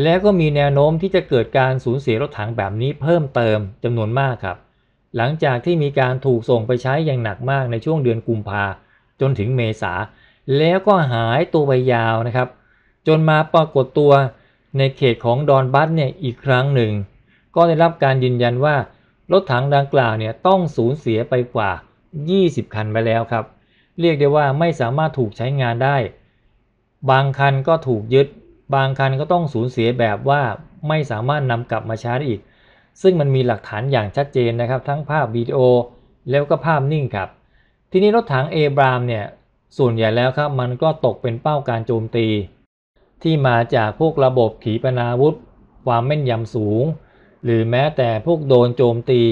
และก็มีแนวโน้มที่จะเกิดการสูญเสียรถถังแบบนี้เพิ่มเติมจำนวนมากครับ หลังจากที่มีการถูกส่งไปใช้อย่างหนักมากในช่วงเดือนกุมภาจนถึงเมษาแล้วก็หายตัวไปยาวนะครับ จนมาปรากฏตัวในเขตของดอนบัสเนี่ยอีกครั้งหนึ่ง ก็ได้รับการยืนยันว่ารถถังดังกล่าวเนี่ยต้องสูญเสียไปกว่า 20 คันไปแล้วครับ เรียกได้ว่าไม่สามารถถูกใช้งานได้ บางคันก็ถูกยึดบางคันก็ต้องสูญเสียแบบว่าไม่สามารถนำกลับมาใช้ได้อีก ซึ่งมันมีหลักฐานอย่างชัดเจนนะครับ ทั้งภาพวิดีโอแล้วก็ภาพนิ่งครับ ทีนี้รถถังเอบรามเนี่ย ส่วนใหญ่แล้วครับมันก็ตกเป็นเป้าการโจมตี ที่มาจากพวกระบบขีปนาวุธ ความแม่นยำสูง หรือแม้แต่พวกโดนโจมตี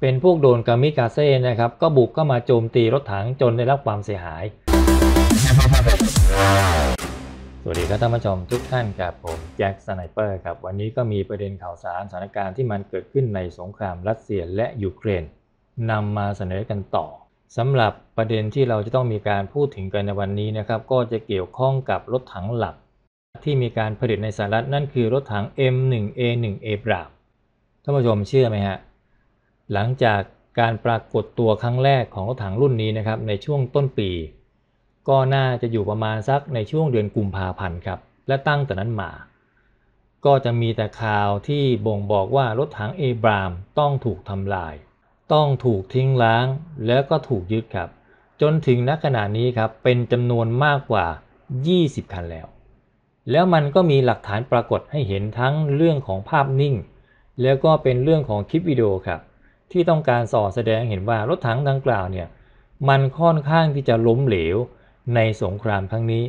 เป็นพวกโดนกามิกาเซ่นะครับ ก็บุกเข้ามาโจมตีรถถังจนได้รับความเสียหายวัสดีครับท่านผู้ชมทุกท่านกับผมแจ็คสไนเปอร์ครับวันนี้ก็มีประเด็นข่าวสารสถานการณ์ที่มันเกิดขึ้นในสงครามรัสเซียและยูเครนนำมาเสนอกันต่อสำหรับประเด็นที่เราจะต้องมีการพูดถึงกันในวันนี้นะครับ ก็จะเกี่ยวข้องกับรถถังหลักที่มีการผลิตในสหรัฐนั่นคือรถถัง M1A1 a b r a m ท่านผู้ชมเชื่อไหมฮะหลังจากการปรากฏตัวครั้งแรกของรถถังรุ่นนี้นะครับในช่วงต้นปีก็น่าจะอยู่ประมาณสักในช่วงเดือนกุมภาพันธ์ครับและตั้งแต่นั้นมา ก็จะมีแต่ข่าวที่บ่งบอกว่ารถถังเอบรามต้องถูกทำลาย ต้องถูกทิ้งล้างแล้วก็ถูกยึดครับ จนถึงนักขณะนี้ครับเป็นจำนวนมากกว่า 20คันแล้ว แล้วมันก็มีหลักฐานปรากฏให้เห็นทั้งเรื่องของภาพนิ่ง แล้วก็เป็นเรื่องของคลิปวิดีโอครับที่ต้องการสอดแสดงเห็นว่ารถถังดังกล่าวเนี่ยมันค่อนข้างที่จะล้มเหลวในสงครามครั้งนี้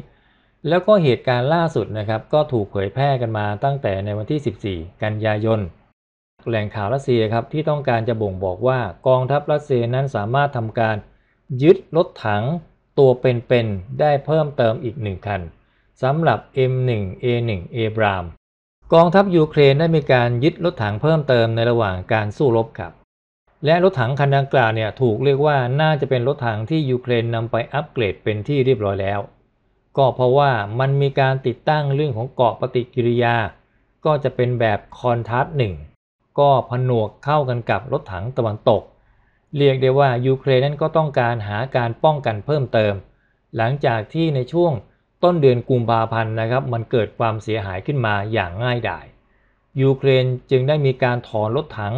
แล้วก็เหตุการณ์ล่าสุดนะครับก็ถูกเผยแพร่กันมาตั้งแต่ในวันที่ 14 กันยายนแหล่งข่าวรัสเซียครับที่ต้องการจะบ่งบอกว่า กองทัพรัสเซียนั้นสามารถทำการยึดรถถังตัวเป็นๆได้เพิ่มเติมอีก 1 คันสำหรับ M1 A1 a b r a m กองทัพยูเครนได้มีการยึดรถถังเพิ่มเติมในระหว่างการสู้รบครับและรถถังคันดังกล่าวเนี่ยถูกเรียกว่าน่าจะเป็นรถถังที่ยูเครนนำไปอัปเกรดเป็นที่เรียบร้อยแล้ว ก็เพราะว่ามันมีการติดตั้งเรื่องของเกาะปฏิกิริยา ก็จะเป็นแบบคอนทัสหนึ่งก็ผนวกเข้ากันกับรถถังตะวันตก เรียกได้ว่า ยูเครนนั้นก็ต้องการหาการป้องกันเพิ่มเติม หลังจากที่ในช่วงต้นเดือนกุมภาพันธ์นะครับมันเกิดความเสียหายขึ้นมาอย่างง่ายดายยูเครนจึงได้มีการถอนรถถัง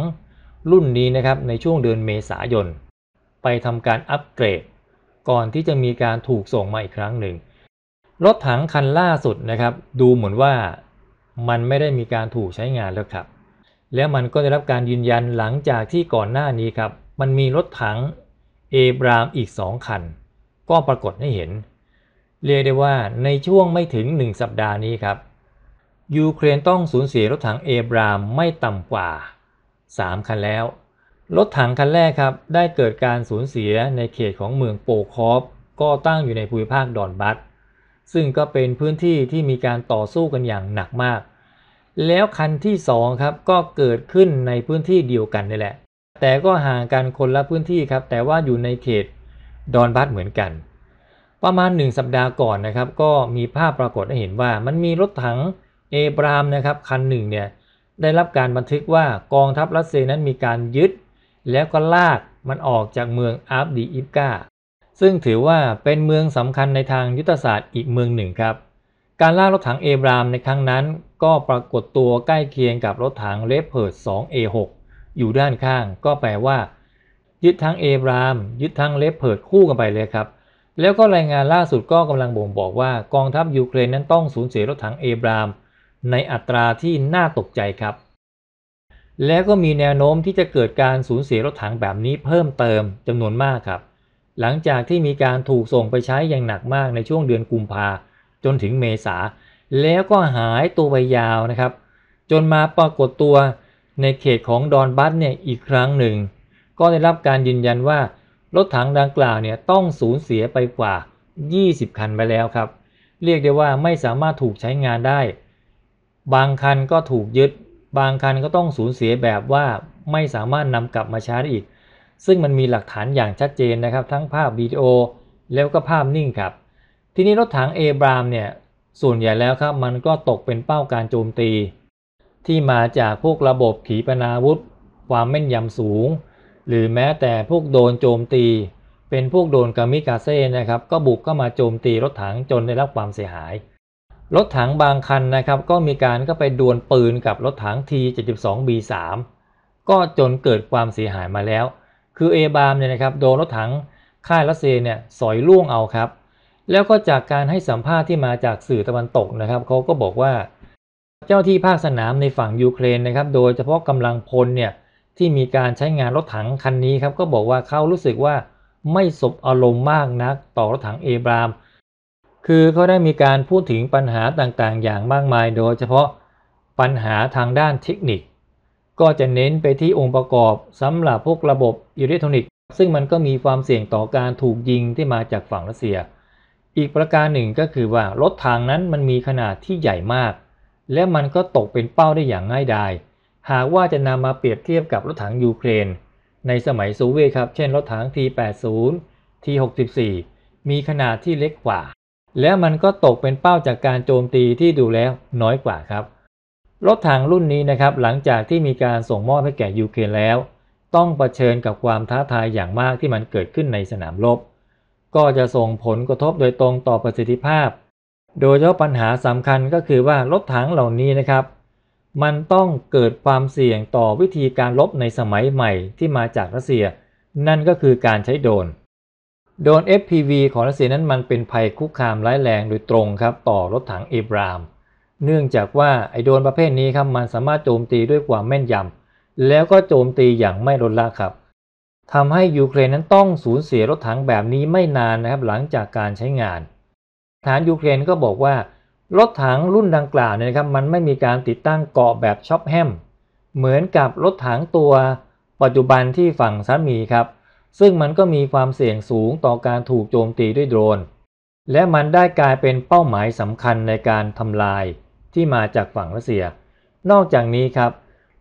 รุ่นนี้ นะครับ ในช่วงเดือนเมษายนไปทำการอัปเกรดก่อนที่จะมีการถูกส่งมาอีกครั้งหนึ่งรถถังคันล่าสุดนะครับ ดูเหมือนว่ามันไม่ได้มีการถูกใช้งานแล้วครับ แล้วมันก็ได้รับการยืนยันหลังจากที่ก่อนหน้านี้ครับ มันมีรถถังเอบรามอีก2 คัน ก็ปรากฏให้เห็นเรียกได้ว่าในช่วงไม่ถึง 1 สัปดาห์นี้ครับยูเครนต้องสูญเสียรถถังเอบรามไม่ต่ำกว่า3 คันแล้ว รถถังคันแรกครับได้เกิดการสูญเสียในเขตของเมืองโปคอฟก็ตั้งอยู่ในภูมิภาคดอนบัตซึ่งก็เป็นพื้นที่ที่มีการต่อสู้กันอย่างหนักมาก แล้วคันที่2ครับก็เกิดขึ้นในพื้นที่เดียวกันนี่แหละ แต่ก็ห่างกันคนละพื้นที่ครับ แต่ว่าอยู่ในเขตดอนบัตเหมือนกัน ประมาณ 1 สัปดาห์ก่อนนะครับก็มีภาพปรากฏให้เห็นว่ามันมีรถถังเอบรามนะครับคันหนึ่งเนี่ยได้รับการบันทึกว่ากองทัพรัสเซียนั้นมีการยึด แล้วก็ลากมันออกจากเมืองอาฟดีอิฟกาซึ่งถือว่าเป็นเมืองสำคัญในทางยุทธศาสตร์อีกเมืองหนึ่งครับการลากรถถังเอบรามในครั้งนั้นก็ปรากฏตัวใกล้เคียงกับรถถังเลเพิร์ด 2A6 อยู่ด้านข้างก็แปลว่า ยึดทั้งเอบรามยึดทั้งเลเพิร์ดคู่กันไปเลยครับแล้วก็รายงานล่าสุดก็กำลังบ่งบอกว่ากองทัพยูเครนนั้นต้องสูญเสียรถถังเอบรามในอัตราที่น่าตกใจครับ และก็มีแนวโน้มที่จะเกิดการสูญเสียรถถังแบบนี้เพิ่มเติมจำนวนมากครับ หลังจากที่มีการถูกส่งไปใช้อย่างหนักมากในช่วงเดือนกุมภาจนถึงเมษา แล้วก็หายตัวไปยาวนะครับ จนมาปรากฏตัวในเขตของดอนบัตเนี่ยอีกครั้งหนึ่ง ก็ได้รับการยืนยันว่า รถถังดังกล่าวเนี่ยต้องสูญเสียไปกว่า 20 คันไปแล้วครับ เรียกได้ว่าไม่สามารถถูกใช้งานได้บางคันก็ถูกยึด บางคันก็ต้องสูญเสียแบบว่าไม่สามารถนำกลับมาใช้ได้อีก ซึ่งมันมีหลักฐานอย่างชัดเจนนะครับ ทั้งภาพวิดีโอ แล้วก็ภาพนิ่งครับ ทีนี้รถถังเอบรามเนี่ย ส่วนใหญ่แล้วครับ มันก็ตกเป็นเป้าการโจมตี ที่มาจากพวกระบบขีปนาวุธ ความแม่นยำสูง หรือแม้แต่พวกโดนโจมตี เป็นพวกโดนกามิกาเซ่นะครับก็บุกเข้ามาโจมตีรถถังจนได้รับความเสียหายรถถังบางคันนะครับก็มีการก็ไปดวลปืนกับรถถัง T72B3 ก็จนเกิดความเสียหายมาแล้ว คือเอบามเนี่ยนะครับ โดนรถถังค่ายรัสเซียเนี่ย สอยล่วงเอาครับ แล้วก็จากการให้สัมภาษณ์ที่มาจากสื่อตะวันตกนะครับ เขาก็บอกว่า เจ้าที่ภาคสนามในฝั่งยูเครนนะครับ โดยเฉพาะกำลังพลเนี่ย ที่มีการใช้งานรถถังคันนี้ครับก็บอกว่าเขารู้สึกว่าไม่สบอารมณ์มากนัก ต่อรถถังเอบรามคือเขาได้มีการพูดถึงปัญหาต่างๆ อย่างมากมาย โดย เฉพาะปัญหาทางด้านเทคนิค ก็จะเน้นไปที่องค์ประกอบสำหรับพวกระบบอิเล็กทรอนิกส์ซึ่งมันก็มีความเสี่ยงต่อการถูกยิงที่มาจากฝั่งรัสเซีย อีกประการหนึ่งก็คือว่า รถถังนั้นมันมีขนาดที่ใหญ่มาก และมันก็ตกเป็นเป้าได้อย่างง่ายดาย หากว่าจะนำมาเปรียบเทียบกับรถถังยูเครน ในสมัยโซเวียตครับ เช่นรถถัง T80 T64 มีขนาดที่เล็กกว่าแล้วมันก็ตกเป็นเป้าจากการโจมตีที่ดูแล้วน้อยกว่าครับรถถังรุ่นนี้นะครับ หลังจากที่มีการส่งมอบให้แก่ยูเครนแล้ว ต้องเผชิญกับความท้าทายอย่างมากที่มันเกิดขึ้นในสนามรบก็จะส่งผลกระทบโดยตรงต่อประสิทธิภาพ โดยเฉพาะปัญหาสำคัญก็คือว่ารถถังเหล่านี้นะครับ มันต้องเกิดความเสี่ยงต่อวิธีการรบในสมัยใหม่ที่มาจากรัสเซีย นั่นก็คือการใช้โดรนโดน FPV ของรัสเซียนั้นมันเป็นภัยคุกคามร้ายแรงโดยตรงครับต่อรถถังเอบราม เนื่องจากว่าไอโดนประเภทนี้ครับมันสามารถโจมตีด้วยความแม่นยำแล้วก็โจมตีอย่างไม่ลดละครับทำให้ยูเครนนั้นต้องสูญเสียรถถังแบบนี้ไม่นานนะครับหลังจากการใช้งาน ฐานยูเครนก็บอกว่ารถถังรุ่นดังกล่าวเนี่ยะครับ มันไม่มีการติดตั้งเกาะแบบช็อปแฮม เหมือนกับรถถังตัว ปัจจุบันที่ฝั่งซัมีครับซึ่งมันก็มีความเสี่ยงสูงต่อการถูกโจมตีด้วยโดรน และมันได้กลายเป็นเป้าหมายสำคัญในการทำลายที่มาจากฝั่งรัสเซีย นอกจากนี้ครับ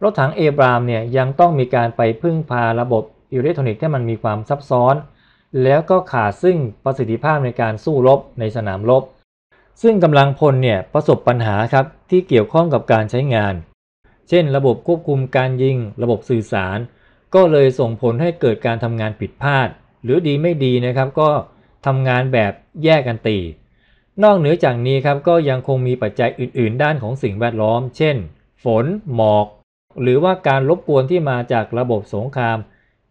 รถถังเอบรามเนี่ยยังต้องมีการไปพึ่งพาระบบอิเล็กทรอนิกส์ที่มันมีความซับซ้อน แล้วก็ขาดซึ่งประสิทธิภาพในการสู้รบในสนามรบ ซึ่งกำลังพลเนี่ยประสบปัญหาครับที่เกี่ยวข้องกับการใช้งาน เช่น ระบบควบคุมการยิงระบบสื่อสารก็เลยส่งผลให้เกิดการทำงานผิดพลาด หรือดีไม่ดีนะครับก็ทำงานแบบแยกกันตี นอกเหนือจากนี้ครับก็ยังคงมีปัจจัยอื่นๆด้านของสิ่งแวดล้อม เช่นฝน หมอกหรือว่าการรบกวนที่มาจากระบบสงคราม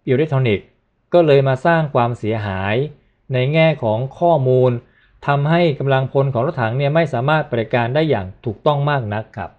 อิเล็กทรอนิกส์ ก็เลยมาสร้างความเสียหายในแง่ของข้อมูลทำให้กำลังพลของรถถังเนี่ยไม่สามารถปฏิการได้อย่างถูกต้องมากนักครับ